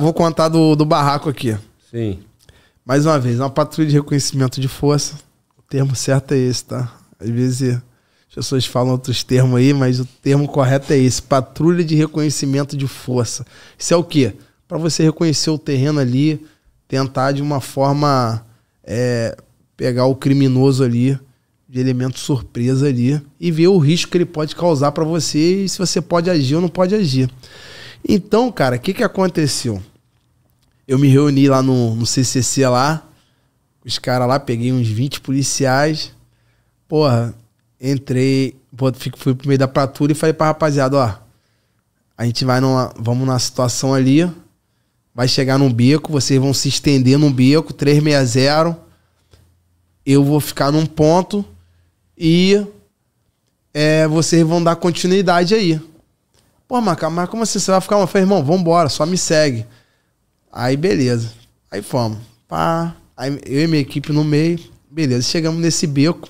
vou contar do, do barraco aqui. Sim. Mais uma vez, é uma patrulha de reconhecimento de força. O termo certo é esse, tá? Às vezes as pessoas falam outros termos aí, mas o termo correto é esse: patrulha de reconhecimento de força. Isso é o quê? Para você reconhecer o terreno ali, tentar de uma forma é, pegar o criminoso ali de elemento surpresa ali e ver o risco que ele pode causar para você e se você pode agir ou não pode agir. Então, cara, o que, que aconteceu? eu me reuni lá no, no CCC lá, os caras lá, peguei uns 20 policiais, porra, entrei, porra, fui pro meio da patrulha e falei pra rapaziada, ó, a gente vai numa, vamos na situação ali, vai chegar num beco, vocês vão se estender num beco, 360, eu vou ficar num ponto e é, vocês vão dar continuidade aí. Pô, Maca, mas como assim? Você vai ficar? Eu falei, irmão, vambora, só me segue. Aí beleza. Aí fomos. Pá. Aí eu e minha equipe no meio. Beleza. Chegamos nesse beco.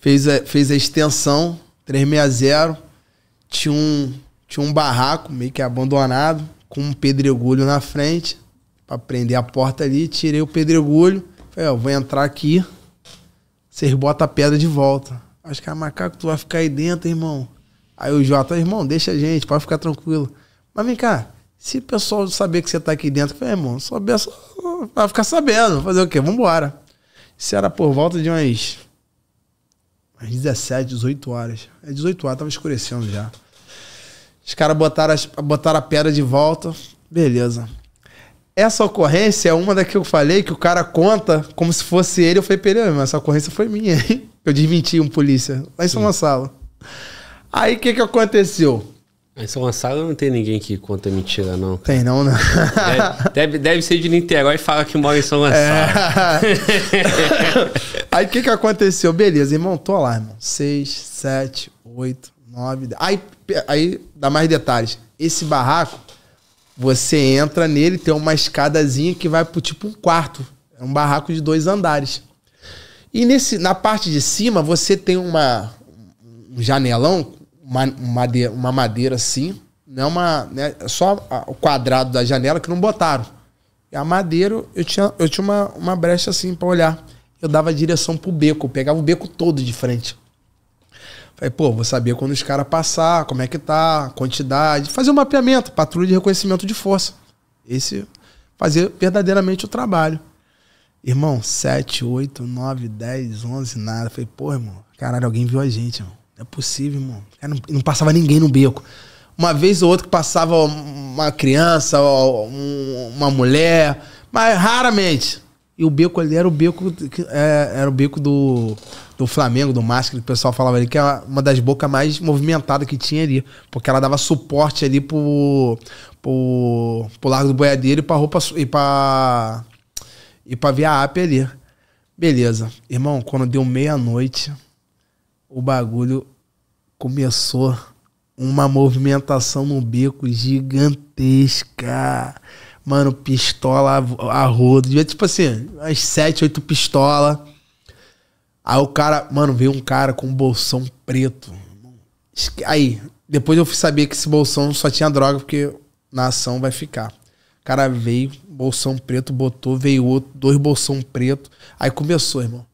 Fez a, fez a extensão 360. Tinha um, tinha um barraco meio que abandonado, com um pedregulho na frente, para prender a porta ali. Tirei o pedregulho. Falei, ó, vou entrar aqui. Vocês botam a pedra de volta. Acho que é macaco, tu vai ficar aí dentro, irmão. Aí o Jota, irmão, deixa a gente, pode ficar tranquilo. Mas vem cá, se o pessoal saber que você está aqui dentro, eu falei, é, irmão, souber, só, vai ficar sabendo. Fazer o quê? Vambora. Isso era por volta de umas, umas 17, 18 horas. É 18 horas, tava escurecendo já. Os caras botaram, as, botaram a pedra de volta. Beleza. Essa ocorrência é uma da que eu falei que o cara conta como se fosse ele. Eu falei, peraí, mas essa ocorrência foi minha, hein? Eu desmenti um polícia lá em São sala. Gonçalo. Aí o que, que aconteceu? Em São Gonçalo não tem ninguém que conta mentira, não. Tem não, não. Né? Deve, deve, ser de Niterói e fala que mora em São é. Gonçalo. É. Aí o que, que aconteceu? Beleza, irmão, tô lá, irmão. Seis, sete, oito, nove... Dez. Aí, aí dá mais detalhes. Esse barraco, você entra nele, tem uma escadazinha que vai pro tipo um quarto. É um barraco de dois andares. E nesse, na parte de cima, você tem uma, um janelão uma, madeira, uma madeira assim, não né, uma, né, só a, o quadrado da janela que não botaram. E a madeira, eu tinha, eu tinha uma, uma brecha assim para olhar. Eu dava direção pro beco, pegava o beco todo de frente. Falei, pô, vou saber quando os caras passar, como é que tá, quantidade, fazer um mapeamento, patrulha de reconhecimento de força. Esse fazer verdadeiramente o trabalho. Irmão, 7, 8, 9, 10, 11, nada. Falei, pô, irmão, caralho, alguém viu a gente, irmão. Não é possível, irmão. Não, não passava ninguém no beco. Uma vez ou outra que passava uma criança, uma mulher, mas raramente. E o beco ali era o beco, é, era o beco do, do Flamengo, do Máscara, que o pessoal falava ali, que era uma das bocas mais movimentadas que tinha ali. Porque ela dava suporte ali pro, pro, pro Largo do Boiadeiro e pra roupa e pra, e pra Via App ali. Beleza. Irmão, quando deu meia-noite, o bagulho começou uma movimentação no beco gigantesca. Mano, pistola a rodo. Devia, tipo assim, umas 7, 8 pistola. Aí o cara, mano, veio um cara com um bolsão preto. Aí, depois eu fui saber que esse bolsão só tinha droga, porque na ação vai ficar. O cara veio, bolsão preto, botou, veio outro, dois bolsão preto. Aí começou, irmão.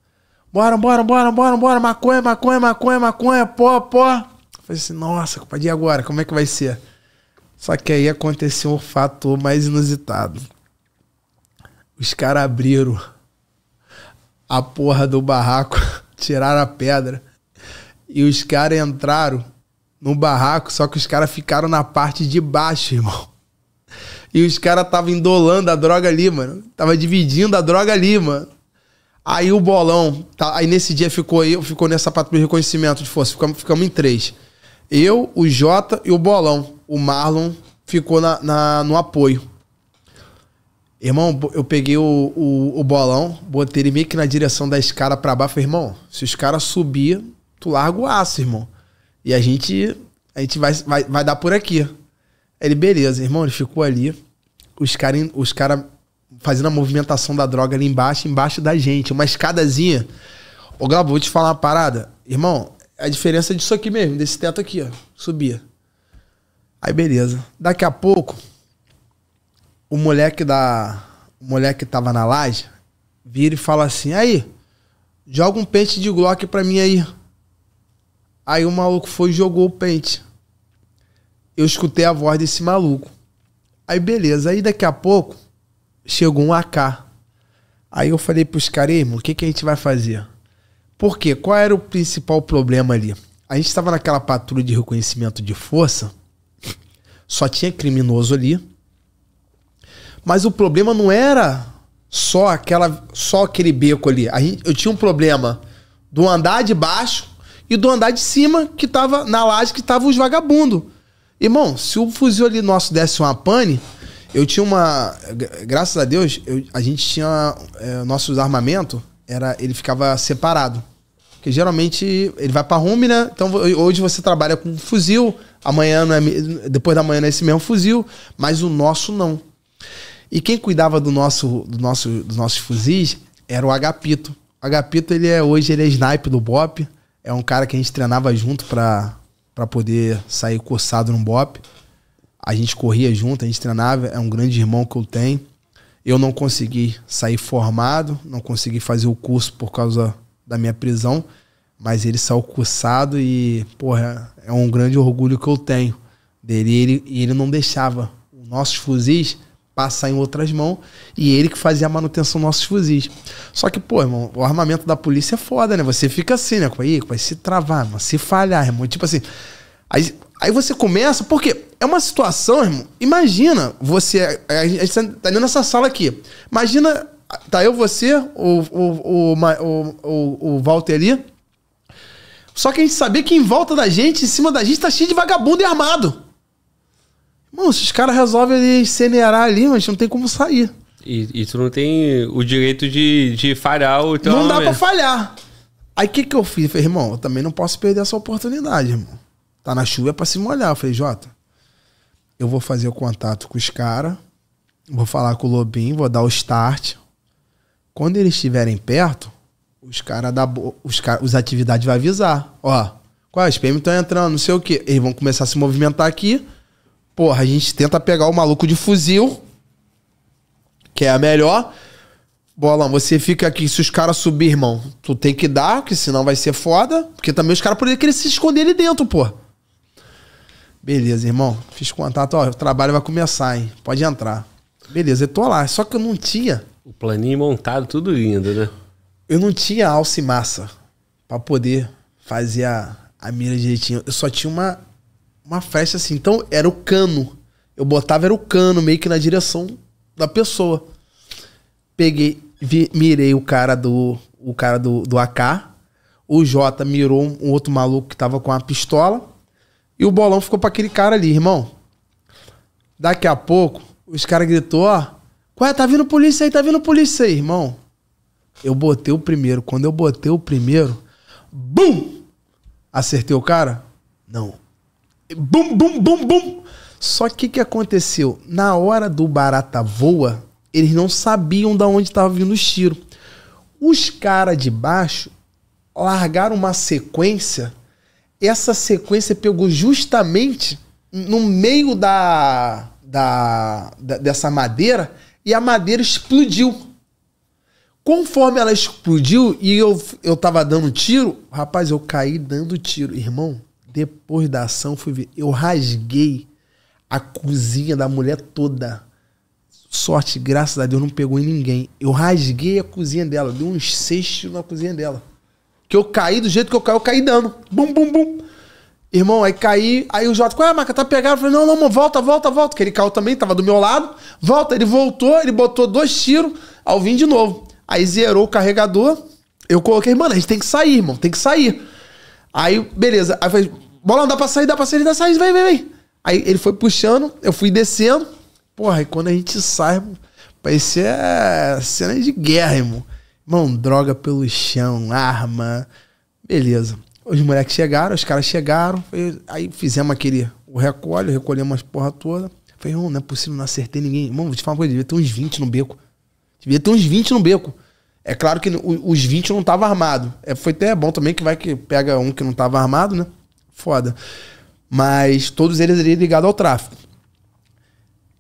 Bora, bora, bora, bora, bora, maconha, maconha, maconha, maconha, pó, pó. Eu falei assim, nossa, compadre, e agora? Como é que vai ser? Só que aí aconteceu um fator mais inusitado. Os caras abriram a porra do barraco, tiraram a pedra. E os caras entraram no barraco, só que os caras ficaram na parte de baixo, irmão. E os caras estavam indolando a droga ali, mano. Tava dividindo a droga ali, mano. Aí o bolão, tá, aí nesse dia ficou eu, ficou nessa parte do reconhecimento de força, ficamos, ficamos em três. Eu, o Jota e o bolão. O Marlon ficou na, na no apoio. Irmão, eu peguei o, o, o, bolão, botei ele meio que na direção da escada pra baixo. Falei, irmão, se os caras subir, tu larga o aço, irmão. E a gente, a gente vai, vai, vai dar por aqui. Ele, beleza, irmão, ele ficou ali. Os caras os cara fazendo a movimentação da droga ali embaixo, embaixo da gente. Uma escadazinha. Ô, Gabo, vou te falar uma parada. Irmão, é a diferença é disso aqui mesmo, desse teto aqui, ó. Subia. Aí, beleza. Daqui a pouco, o moleque da. O moleque que tava na laje vira e fala assim: aí, joga um pente de Glock pra mim aí. Aí o maluco foi e jogou o pente. Eu escutei a voz desse maluco. Aí beleza, aí daqui a pouco chegou um AK. Aí eu falei pros caras, irmão, o que, que a gente vai fazer? Por quê? Qual era o principal problema ali? A gente estava naquela patrulha de reconhecimento de força, só tinha criminoso ali. Mas o problema não era só aquela, só aquele beco ali. Gente, eu tinha um problema do andar de baixo e do andar de cima que tava na laje que tava os vagabundos. Irmão, se o fuzil ali nosso desse uma pane, eu tinha uma. Graças a Deus, eu, a gente tinha. É, nossos armamento era, ele ficava separado. Porque geralmente ele vai pra home, né? Então hoje você trabalha com fuzil, amanhã não é, depois da manhã não é esse mesmo fuzil, mas o nosso não. E quem cuidava do nosso, do nosso, dos nossos fuzis era o Agapito. O Agapito, ele é hoje ele é sniper do BOP. É um cara que a gente treinava junto pra, pra poder sair coçado no BOP. A gente corria junto, a gente treinava, é um grande irmão que eu tenho. Eu não consegui sair formado, não consegui fazer o curso por causa da minha prisão, mas ele saiu cursado e, porra, é um grande orgulho que eu tenho dele. E ele, ele não deixava os nossos fuzis passar em outras mãos e ele que fazia a manutenção dos nossos fuzis. Só que, pô, irmão, o armamento da polícia é foda, né? Você fica assim, né? Aí vai se travar, mano, se falhar, irmão. Tipo assim. Aí, aí você começa, porque é uma situação, irmão. Imagina você. A gente tá, tá nessa sala aqui. Imagina. Tá eu, você, o, o, o, o, o Walter ali. Só que a gente sabia que em volta da gente, em cima da gente, tá cheio de vagabundo e armado. Mano, se os caras resolvem ali cenerar ali, mas não tem como sair. E, e, tu não tem o direito de, de falhar o teu Não dá pra falhar. Aí o que, que eu fiz? Eu falei, irmão, eu também não posso perder essa oportunidade, irmão. Tá na chuva é pra se molhar. Eu falei, Jota, eu vou fazer o contato com os caras, vou falar com o Lobinho, vou dar o start. Quando eles estiverem perto, os caras da os, cara, os atividades vai avisar. Ó, qual é os PM estão entrando, não sei o quê. Eles vão começar a se movimentar aqui. Porra, a gente tenta pegar o maluco de fuzil, que é a melhor. Bolão, você fica aqui, se os caras subir, irmão, tu tem que dar, porque senão vai ser foda. Porque também os caras poderiam querer se esconder ali dentro, porra. Beleza, irmão. Fiz contato, ó, o trabalho vai começar, hein? Pode entrar. Beleza, eu tô lá. Só que eu não tinha. O planinho montado, tudo lindo, né? Eu não tinha alça e massa para poder fazer a, a mira direitinho. Eu só tinha uma, uma flecha assim. Então era o cano. Eu botava era o cano meio que na direção da pessoa. Peguei, vi, mirei o cara do o cara do, do AK. O Jota mirou um, um outro maluco que tava com uma pistola. E o bolão ficou para aquele cara ali, irmão. Daqui a pouco, os caras gritou, ó, ué, tá vindo polícia aí, tá vindo polícia aí, irmão. Eu botei o primeiro. Quando eu botei o primeiro, bum! Acertei o cara? Não. Bum, bum, bum, bum! Só que o que aconteceu? Na hora do barata voa, eles não sabiam de onde estava vindo os tiros. Os caras de baixo largaram uma sequência essa sequência pegou justamente no meio da, da, da dessa madeira e a madeira explodiu. Conforme ela explodiu e eu, eu tava dando tiro, rapaz, eu caí dando tiro. Irmão, depois da ação, fui ver. Eu rasguei a cozinha da mulher toda. Sorte, graças a Deus, não pegou em ninguém. Eu rasguei a cozinha dela, dei uns um na cozinha dela. Que eu caí do jeito que eu caí, eu caí dando. Bum, bum, bum. Irmão, aí caí, aí o Jota, qual é a marca? Tá pegado? Eu falei, não, não, mano, volta, volta, volta. Que ele caiu também, tava do meu lado. Volta, ele voltou, ele botou dois tiros, ao vim de novo. Aí zerou o carregador. Eu coloquei, mano, a gente tem que sair, irmão, tem que sair. Aí, beleza. Aí eu falei, bola, dá pra sair, dá pra sair, dá pra sair, vem, vem, vem. Aí ele foi puxando, eu fui descendo. Porra, e quando a gente sai, irmão, parecia é cena de guerra, irmão. Mão, droga pelo chão, arma. Beleza. Os moleques chegaram, os caras chegaram. Aí fizemos aquele. O recolhe, recolhemos as porra toda. Falei, não, não é possível, não acertei ninguém. Mano, vou te falar uma coisa, devia ter uns 20 no beco. Devia ter uns 20 no beco. É claro que os 20 não tava armado. É, foi até bom também que vai que pega um que não tava armado, né? Foda. Mas todos eles ali ligados ao tráfico.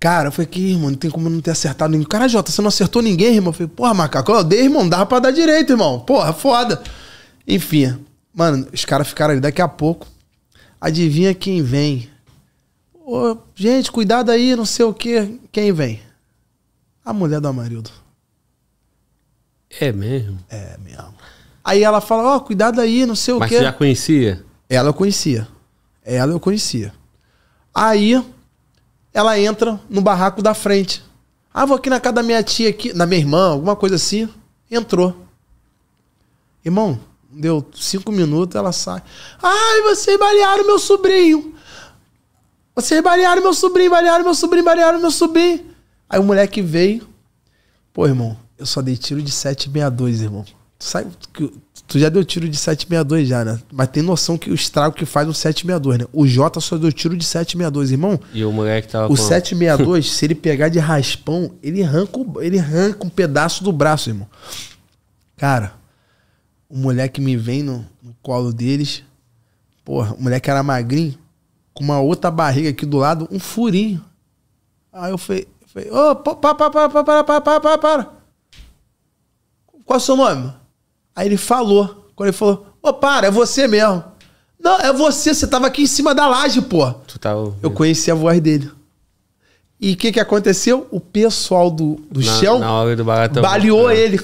Cara, eu falei, que, irmão, não tem como não ter acertado ninguém. Cara, Jota, você não acertou ninguém, irmão? Eu falei, porra, macaco, eu é dei, irmão, dava pra dar direito, irmão. Porra, foda. Enfim, mano, os caras ficaram ali. Daqui a pouco, adivinha quem vem? Ô, gente, cuidado aí, não sei o quê. Quem vem? A mulher do Amarildo. É mesmo? É mesmo. Aí ela fala, ó, oh, cuidado aí, não sei Mas o quê. Mas você já conhecia? Ela eu conhecia. Ela eu conhecia. Aí ela entra no barraco da frente. Ah, vou aqui na casa da minha tia aqui, da minha irmã, alguma coisa assim. Entrou. Irmão, deu cinco minutos, ela sai. Ai, vocês balearam meu sobrinho! Vocês balearam meu sobrinho, balearam meu sobrinho, balearam meu sobrinho. Aí o moleque veio. Pô, irmão, eu só dei tiro de 762, irmão. Tu sabe, Tu já deu tiro de 762 já, né? Mas tem noção que o estrago que faz o 762, né? O Jota só deu tiro de 762, irmão. E o moleque tava O com... 762, se ele pegar de raspão, ele arranca, ele arranca um pedaço do braço, irmão. Cara, o moleque me vem no, no colo deles. Porra, o moleque era magrinho, com uma outra barriga aqui do lado, um furinho. Aí eu falei, pá pá ô, oh, para, para, para, para, para, para, para. Qual é o seu nome? Aí ele falou. Quando ele falou, ô, oh, para, é você mesmo. Não, é você, você tava aqui em cima da laje, pô. Tu tá Eu conheci a voz dele. E o que, que aconteceu? O pessoal do, do na, chão na hora do baratão, baleou é. ele.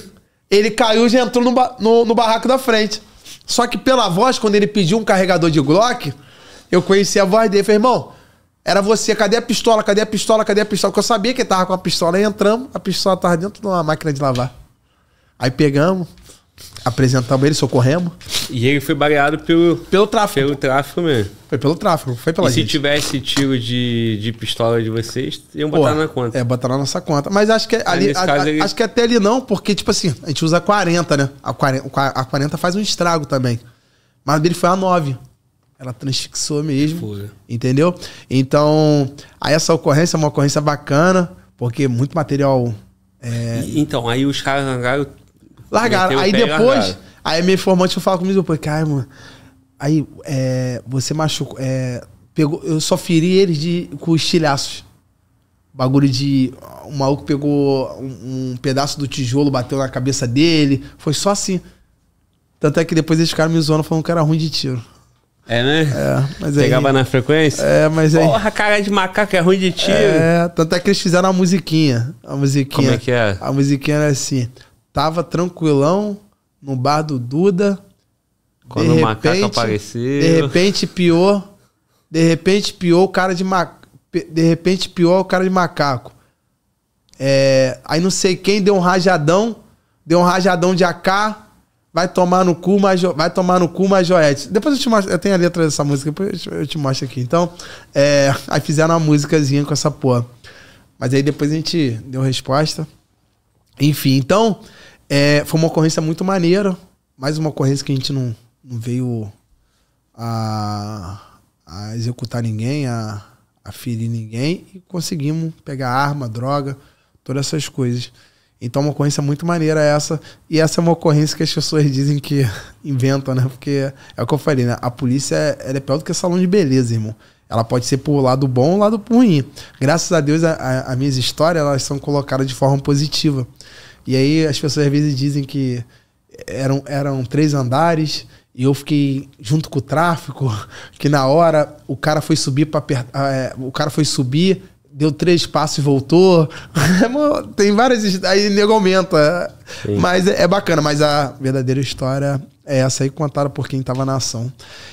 Ele caiu e já entrou no, no, no, barraco da frente. Só que pela voz, quando ele pediu um carregador de Glock, eu conheci a voz dele. Falei, irmão, era você, cadê a pistola? Cadê a pistola? Cadê a pistola? Porque eu sabia que ele tava com a pistola. Aí entramos, a pistola tava dentro de uma máquina de lavar. Aí pegamos, apresentamos ele, socorremos. E ele foi baleado pelo... Pelo tráfico. Pelo tráfico mesmo. Foi pelo tráfico, foi pela e gente. se tivesse tiro de, de pistola de vocês, iam botar Pô, na conta. É, botar na nossa conta. Mas acho que ali, a, a, ele... acho que até ali não, porque, tipo assim, a gente usa a 40, né? A 40, a 40 faz um estrago também. Mas dele foi a 9. Ela transfixou mesmo. Fura. Entendeu? Então, aí essa ocorrência é uma ocorrência bacana, porque muito material. É... E, então, aí os caras arrancaram Largaram. Aí depois, largado. aí minha informante fala comigo, pô, cara, mano. Aí, é, você machucou. É, pegou, eu só feri eles de, com estilhaços. Bagulho de. Um maluco pegou um, um, pedaço do tijolo, bateu na cabeça dele. Foi só assim. Tanto é que depois eles ficaram me zoando falando que era ruim de tiro. É, né? É, mas Pegava aí, na frequência? É, mas aí. Porra, cara de macaco é ruim de tiro. É, tanto é que eles fizeram a musiquinha. A musiquinha. Como é que é? A musiquinha era assim. Tava tranquilão no bar do Duda. Quando de o repente, macaco apareceu. De repente pior. De repente pior o cara de macaco. De repente pior o cara de macaco. É, aí não sei quem deu um rajadão. Deu um rajadão de AK. Vai tomar no cu, mas vai tomar no cu, mas Joete. Depois eu te mostro, eu tenho a letra dessa música, depois eu te mostro aqui. Então, é, aí fizeram uma músicazinha com essa porra. Mas aí depois a gente deu resposta. Enfim, então, é, foi uma ocorrência muito maneira. Mais uma ocorrência que a gente não, não veio a, a, executar ninguém, a, a ferir ninguém. E conseguimos pegar arma, droga, todas essas coisas. Então, uma ocorrência muito maneira essa. E essa é uma ocorrência que as pessoas dizem que inventam, né? Porque é o que eu falei, né? A polícia é, é pior do que salão de beleza, irmão. Ela pode ser por lado bom ou lado ruim. Graças a Deus, as minhas histórias elas são colocadas de forma positiva. E aí as pessoas às vezes dizem que eram, eram três andares e eu fiquei junto com o tráfico, que na hora o cara foi subir para ah, é, o cara foi subir, deu três passos e voltou. É, tem várias aí nego aumenta. Mas é, é, bacana, mas a verdadeira história é essa aí contada por quem estava na ação.